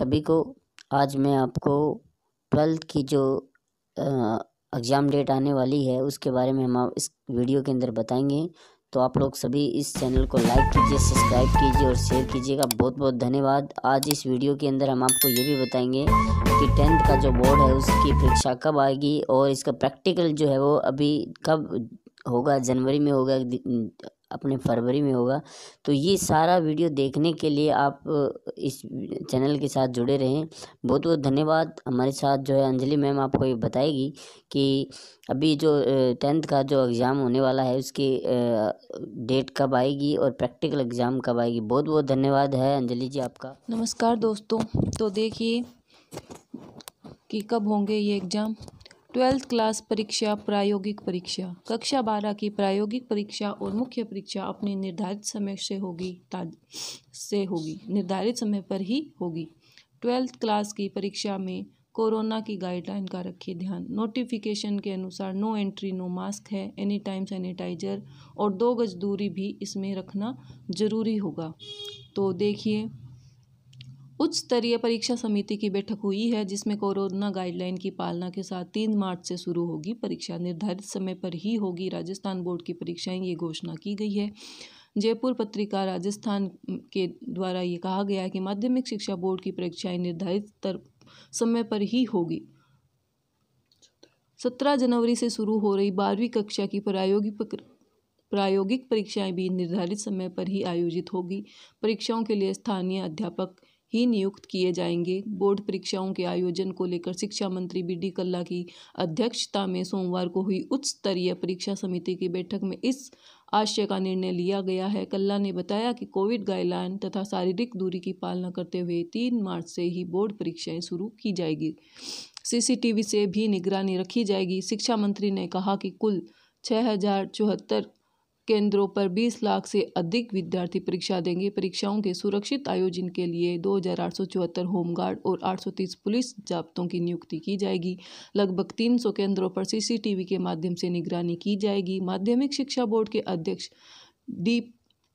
सभी को आज मैं आपको ट्वेल्थ की जो एग्ज़ाम डेट आने वाली है उसके बारे में हम इस वीडियो के अंदर बताएंगे तो आप लोग सभी इस चैनल को लाइक कीजिए सब्सक्राइब कीजिए और शेयर कीजिएगा बहुत बहुत धन्यवाद आज इस वीडियो के अंदर हम आपको ये भी बताएंगे कि टेंथ का जो बोर्ड है उसकी परीक्षा कब आएगी और इसका प्रैक्टिकल जो है वो अभी कब होगा जनवरी में होगा अपने फरवरी में होगा तो ये सारा वीडियो देखने के लिए आप इस चैनल के साथ जुड़े रहें बहुत बहुत धन्यवाद हमारे साथ जो है अंजलि मैम आपको ये बताएगी कि अभी जो टेंथ का जो एग्ज़ाम होने वाला है उसकी डेट कब आएगी और प्रैक्टिकल एग्ज़ाम कब आएगी बहुत बहुत धन्यवाद है अंजलि जी आपका नमस्कार दोस्तों तो देखिए कि कब होंगे ये एग्ज़ाम ट्वेल्थ क्लास परीक्षा प्रायोगिक परीक्षा कक्षा बारह की प्रायोगिक परीक्षा और मुख्य परीक्षा अपने निर्धारित समय से होगी से होगी निर्धारित समय पर ही होगी ट्वेल्थ क्लास की परीक्षा में कोरोना की गाइडलाइन का रखिए ध्यान नोटिफिकेशन के अनुसार नो एंट्री नो मास्क है एनी टाइम सैनिटाइजर और दो गज दूरी भी इसमें रखना ज़रूरी होगा तो देखिए उच्च स्तरीय परीक्षा समिति की बैठक हुई है जिसमें कोरोना गाइडलाइन की पालना के साथ तीन मार्च से शुरू होगी परीक्षा निर्धारित समय पर ही होगी राजस्थान बोर्ड की परीक्षाएं ये घोषणा की गई है जयपुर पत्रिका राजस्थान के द्वारा ये कहा गया है कि माध्यमिक शिक्षा बोर्ड की परीक्षाएं निर्धारित समय पर ही होगी सत्रह जनवरी से शुरू हो रही बारहवीं कक्षा की प्रायोगिक प्रायोगिक परीक्षाएं भी निर्धारित समय पर ही आयोजित होगी परीक्षाओं के लिए स्थानीय अध्यापक ही नियुक्त किए जाएंगे बोर्ड परीक्षाओं के आयोजन को लेकर शिक्षा मंत्री बी डी कल्ला की अध्यक्षता में सोमवार को हुई उच्च स्तरीय परीक्षा समिति की बैठक में इस आशय का निर्णय लिया गया है कल्ला ने बताया कि कोविड गाइडलाइन तथा शारीरिक दूरी की पालना करते हुए तीन मार्च से ही बोर्ड परीक्षाएं शुरू की जाएगी सीसीटीवी से भी निगरानी रखी जाएगी शिक्षा मंत्री ने कहा कि कुल छः हजार चौहत्तर केंद्रों पर 20 लाख से अधिक विद्यार्थी परीक्षा देंगे परीक्षाओं के सुरक्षित आयोजन के लिए दो होमगार्ड और 830 पुलिस जाब्तों की नियुक्ति की जाएगी लगभग 300 केंद्रों पर सीसीटीवी के माध्यम से निगरानी की जाएगी माध्यमिक शिक्षा बोर्ड के अध्यक्ष डी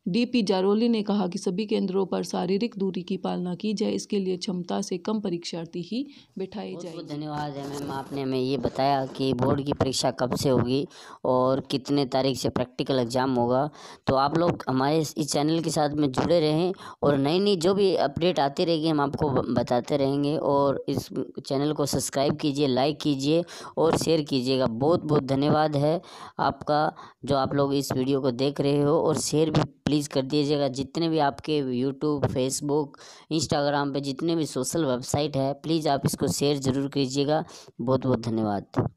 डीपी जारोली ने कहा कि सभी केंद्रों पर शारीरिक दूरी की पालना की जाए इसके लिए क्षमता से कम परीक्षार्थी ही बैठाए जाए धन्यवाद है मैम आपने हमें ये बताया कि बोर्ड की परीक्षा कब से होगी और कितने तारीख से प्रैक्टिकल एग्ज़ाम होगा तो आप लोग हमारे इस चैनल के साथ में जुड़े रहें और नई नई जो भी अपडेट आती रहेगी हम आपको बताते रहेंगे और इस चैनल को सब्सक्राइब कीजिए लाइक कीजिए और शेयर कीजिएगा बहुत बहुत धन्यवाद है आपका जो आप लोग इस वीडियो को देख रहे हो और शेयर भी प्लीज़ कर दीजिएगा जितने भी आपके यूट्यूब फेसबुक इंस्टाग्राम पे जितने भी सोशल वेबसाइट है प्लीज़ आप इसको शेयर ज़रूर कीजिएगा बहुत बहुत धन्यवाद